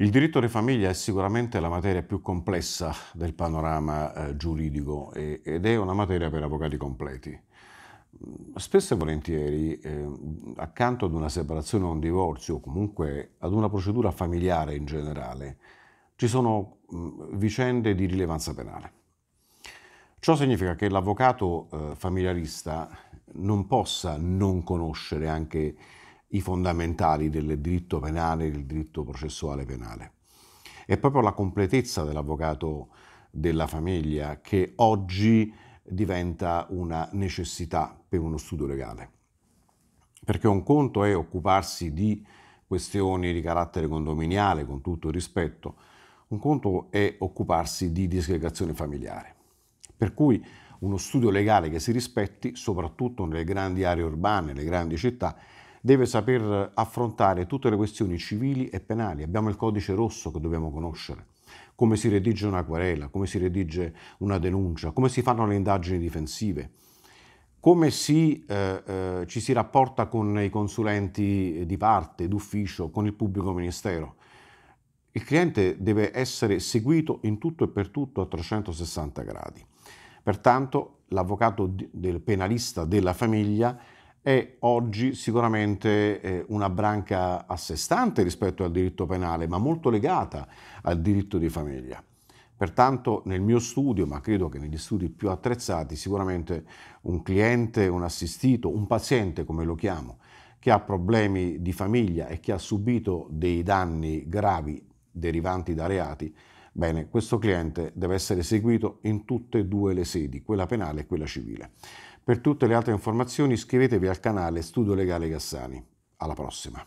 Il diritto di famiglia è sicuramente la materia più complessa del panorama eh, giuridico e, ed è una materia per avvocati completi. Mm, spesso e volentieri, eh, accanto ad una separazione o un divorzio, o comunque ad una procedura familiare in generale, ci sono mh, mm, vicende di rilevanza penale. Ciò significa che l'avvocato eh, familiarista non possa non conoscere anche i fondamentali del diritto penale e del diritto processuale penale. È proprio la completezza dell'avvocato della famiglia che oggi diventa una necessità per uno studio legale. Perché un conto è occuparsi di questioni di carattere condominiale, con tutto il rispetto, un conto è occuparsi di disgregazione familiare. Per cui uno studio legale che si rispetti, soprattutto nelle grandi aree urbane, nelle grandi città, deve saper affrontare tutte le questioni civili e penali. Abbiamo il codice rosso che dobbiamo conoscere, come si redige una querela, come si redige una denuncia, come si fanno le indagini difensive, come si, eh, eh, ci si rapporta con i consulenti di parte, d'ufficio, con il pubblico ministero. Il cliente deve essere seguito in tutto e per tutto a 360 gradi. Pertanto l'avvocato del penalista della famiglia è oggi sicuramente eh, una branca a sé stante rispetto al diritto penale, ma molto legata al diritto di famiglia. Pertanto nel mio studio, ma credo che negli studi più attrezzati, sicuramente un cliente, un assistito, un paziente come lo chiamo, che ha problemi di famiglia e che ha subito dei danni gravi derivanti da reati, bene, questo cliente deve essere seguito in tutte e due le sedi, quella penale e quella civile. Per tutte le altre informazioni iscrivetevi al canale Studio Legale Gassani. Alla prossima!